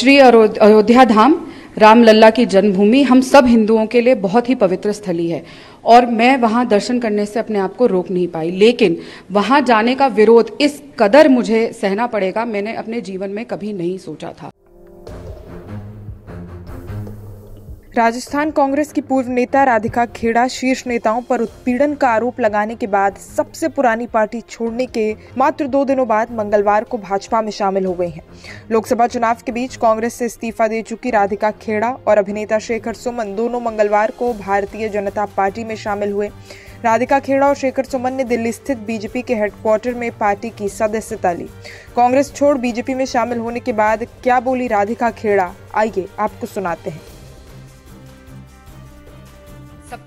श्री अयोध्या धाम रामलला की जन्मभूमि हम सब हिंदुओं के लिए बहुत ही पवित्र स्थली है और मैं वहाँ दर्शन करने से अपने आप को रोक नहीं पाई लेकिन वहाँ जाने का विरोध इस कदर मुझे सहना पड़ेगा मैंने अपने जीवन में कभी नहीं सोचा था राजस्थान कांग्रेस की पूर्व नेता राधिका खेड़ा शीर्ष नेताओं पर उत्पीड़न का आरोप लगाने के बाद सबसे पुरानी पार्टी छोड़ने के मात्र दो दिनों बाद मंगलवार को भाजपा में शामिल हो गई हैं लोकसभा चुनाव के बीच कांग्रेस से इस्तीफा दे चुकी राधिका खेड़ा और अभिनेता शेखर सुमन दोनों मंगलवार को भारतीय जनता पार्टी में शामिल हुए राधिका खेड़ा और शेखर सुमन ने दिल्ली स्थित बीजेपी के हेडक्वार्टर में पार्टी की सदस्यता ली कांग्रेस छोड़ बीजेपी में शामिल होने के बाद क्या बोली राधिका खेड़ा आइए आपको सुनाते हैं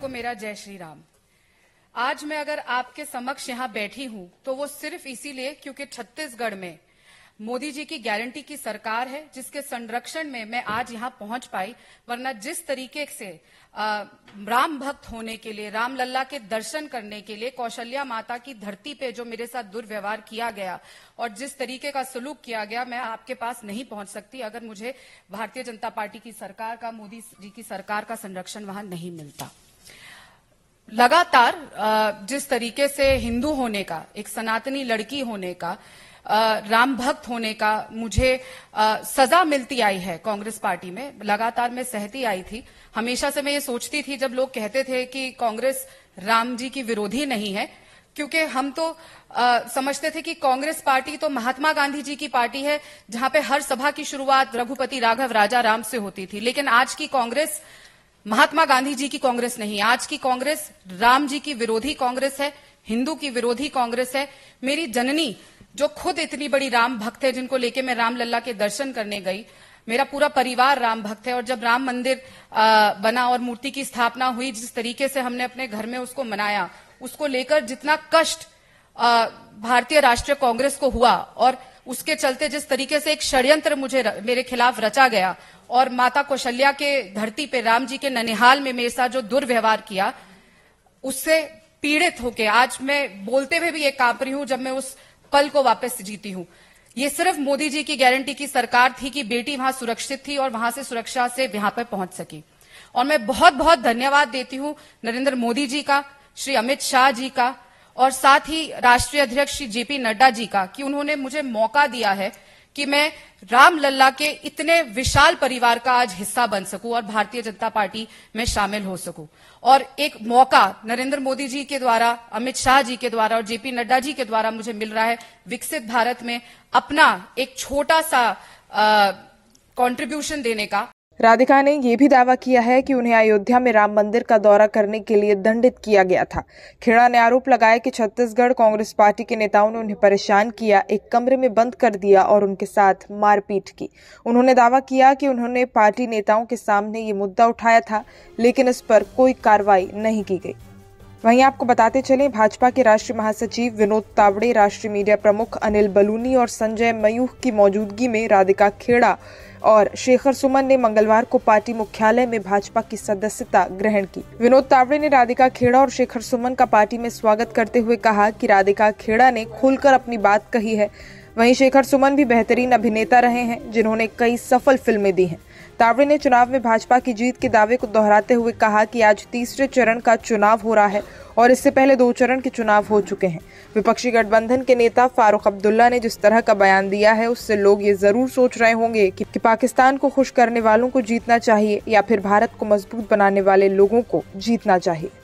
सबको मेरा जय श्री राम आज मैं अगर आपके समक्ष यहां बैठी हूं तो वो सिर्फ इसीलिए क्योंकि छत्तीसगढ़ में मोदी जी की गारंटी की सरकार है जिसके संरक्षण में मैं आज यहां पहुंच पाई वरना जिस तरीके से आ, राम भक्त होने के लिए राम लल्ला के दर्शन करने के लिए कौशल्या माता की धरती पे जो मेरे साथ दुर्व्यवहार किया गया और जिस तरीके का सलूक किया गया मैं आपके पास नहीं पहुंच सकती अगर मुझे भारतीय जनता पार्टी की सरकार का मोदी जी की सरकार का संरक्षण वहां नहीं मिलता लगातार जिस तरीके से हिंदू होने का एक सनातनी लड़की होने का राम भक्त होने का मुझे सजा मिलती आई है कांग्रेस पार्टी में लगातार मैं सहती आई थी हमेशा से मैं ये सोचती थी जब लोग कहते थे कि कांग्रेस राम जी की विरोधी नहीं है क्योंकि हम तो आ, समझते थे कि कांग्रेस पार्टी तो महात्मा गांधी जी की पार्टी है जहां पे हर सभा की शुरुआत रघुपति राघव राजा राम से होती थी लेकिन आज की कांग्रेस महात्मा गांधी जी की कांग्रेस नहीं आज की कांग्रेस राम जी की विरोधी कांग्रेस है हिंदू की विरोधी कांग्रेस है मेरी जननी जो खुद इतनी बड़ी राम भक्त है जिनको लेके मैं राम लल्ला के दर्शन करने गई मेरा पूरा परिवार राम भक्त है और जब राम मंदिर बना और मूर्ति की स्थापना हुई जिस तरीके से हमने अपने घर में उसको मनाया उसको लेकर जितना कष्ट भारतीय राष्ट्रीय कांग्रेस को हुआ और उसके चलते जिस तरीके से एक षड्यंत्र मुझे मेरे खिलाफ रचा गया और माता कौशल्या के धरती पे राम जी के ननिहाल में मेरे साथ जो दुर्व्यवहार किया उससे पीड़ित होके आज मैं बोलते हुए भी ये कांप रही हूं जब मैं उस पल को वापस जीती हूं ये सिर्फ मोदी जी की गारंटी की सरकार थी कि बेटी वहां सुरक्षित थी और वहां से सुरक्षा से यहां पर पहुंच सकी और मैं बहुत बहुत धन्यवाद देती हूं नरेंद्र मोदी जी का श्री अमित शाह जी का और साथ ही राष्ट्रीय अध्यक्ष श्री जेपी नड्डा जी का कि उन्होंने मुझे मौका दिया है कि मैं राम लल्ला के इतने विशाल परिवार का आज हिस्सा बन सकूं और भारतीय जनता पार्टी में शामिल हो सकूं और एक मौका नरेंद्र मोदी जी के द्वारा अमित शाह जी के द्वारा और जेपी नड्डा जी के द्वारा मुझे मिल रहा है विकसित भारत में अपना एक छोटा सा कंट्रीब्यूशन देने का राधिका ने यह भी दावा किया है कि उन्हें अयोध्या में राम मंदिर का दौरा करने के लिए दंडित किया गया था खेड़ा ने आरोप लगाया कि छत्तीसगढ़ कांग्रेस पार्टी के नेताओं ने उन्हें परेशान किया एक कमरे में बंद कर दिया और उनके साथ मारपीट की उन्होंने दावा किया कि उन्होंने पार्टी नेताओं के सामने ये मुद्दा उठाया था लेकिन इस पर कोई कार्रवाई नहीं की गई वहीं आपको बताते चलें भाजपा के राष्ट्रीय महासचिव विनोद तावड़े राष्ट्रीय मीडिया प्रमुख अनिल बलूनी और संजय मयूख की मौजूदगी में राधिका खेड़ा और शेखर सुमन ने मंगलवार को पार्टी मुख्यालय में भाजपा की सदस्यता ग्रहण की विनोद तावड़े ने राधिका खेड़ा और शेखर सुमन का पार्टी में स्वागत करते हुए कहा कि राधिका खेड़ा ने खुलकर अपनी बात कही है वहीं शेखर सुमन भी बेहतरीन अभिनेता रहे हैं जिन्होंने कई सफल फिल्में दी हैं तावड़े ने चुनाव में भाजपा की जीत के दावे को दोहराते हुए कहा कि आज तीसरे चरण का चुनाव हो रहा है और इससे पहले दो चरण के चुनाव हो चुके हैं विपक्षी गठबंधन के नेता फारूक अब्दुल्ला ने जिस तरह का बयान दिया है उससे लोग ये जरूर सोच रहे होंगे कि, कि पाकिस्तान को खुश करने वालों को जीतना चाहिए या फिर भारत को मजबूत बनाने वाले लोगों को जीतना चाहिए